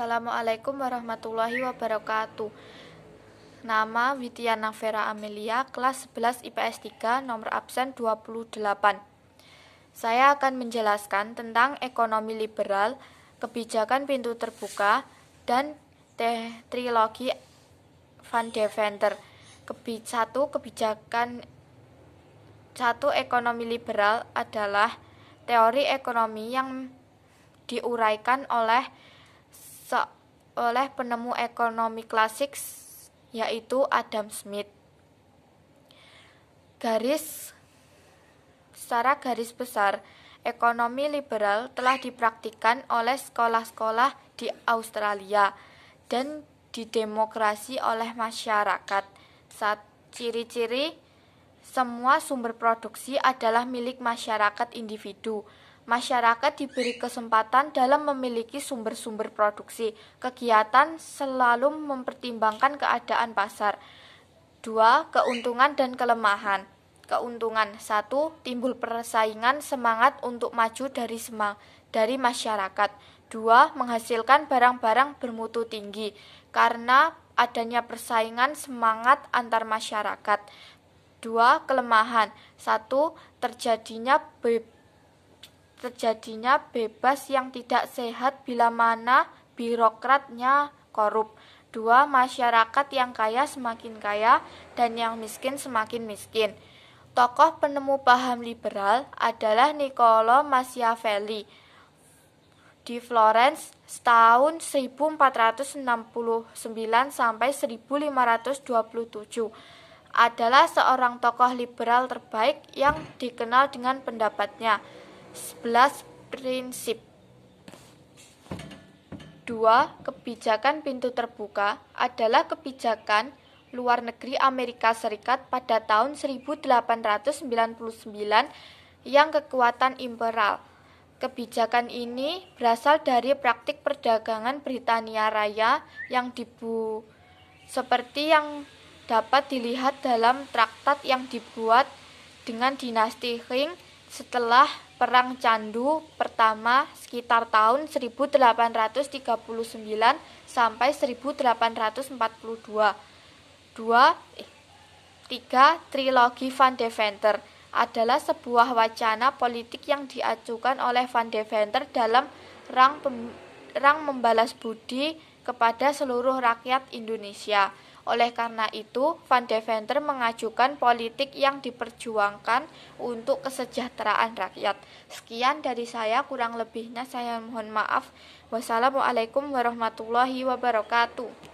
Assalamualaikum warahmatullahi wabarakatuh. Nama Witiana Vera Amelia, kelas 11 IPS 3, nomor absen 28. Saya akan menjelaskan tentang ekonomi liberal, kebijakan pintu terbuka, dan te trilogi Van Deventer. Kebi satu kebijakan satu ekonomi liberal adalah teori ekonomi yang diuraikan oleh oleh penemu ekonomi klasik yaitu Adam Smith. Garis secara garis besar, ekonomi liberal telah dipraktikkan oleh sekolah-sekolah di Australia dan didemokrasi oleh masyarakat. Saat ciri-ciri semua sumber produksi adalah milik masyarakat individu. Masyarakat diberi kesempatan dalam memiliki sumber-sumber produksi. Kegiatan selalu mempertimbangkan keadaan pasar. dua Keuntungan dan kelemahan. Keuntungan satu Timbul persaingan semangat untuk maju dari semang dari masyarakat. dua Menghasilkan barang-barang bermutu tinggi karena adanya persaingan semangat antar masyarakat. dua Kelemahan satu Terjadinya bebas terjadinya bebas yang tidak sehat bila mana birokratnya korup. Dua, masyarakat yang kaya semakin kaya dan yang miskin semakin miskin. Tokoh penemu paham liberal adalah Niccolo Machiavelli. Di Florence tahun 1469 sampai 1527 adalah seorang tokoh liberal terbaik yang dikenal dengan pendapatnya. 11. Prinsip 2. Kebijakan pintu terbuka adalah kebijakan luar negeri Amerika Serikat pada tahun 1899 yang kekuatan imperial. Kebijakan ini berasal dari praktik perdagangan Britania Raya yang dibu seperti yang dapat dilihat dalam traktat yang dibuat dengan dinasti Qing setelah Perang Candu pertama sekitar tahun 1839 sampai 1842. Dua, eh, tiga, trilogi Van Deventer adalah sebuah wacana politik yang diajukan oleh Van Deventer dalam rang, pem, rang membalas budi kepada seluruh rakyat Indonesia. Oleh karena itu, Van Deventer mengajukan politik yang diperjuangkan untuk kesejahteraan rakyat. Sekian dari saya, kurang lebihnya saya mohon maaf. Wassalamualaikum warahmatullahi wabarakatuh.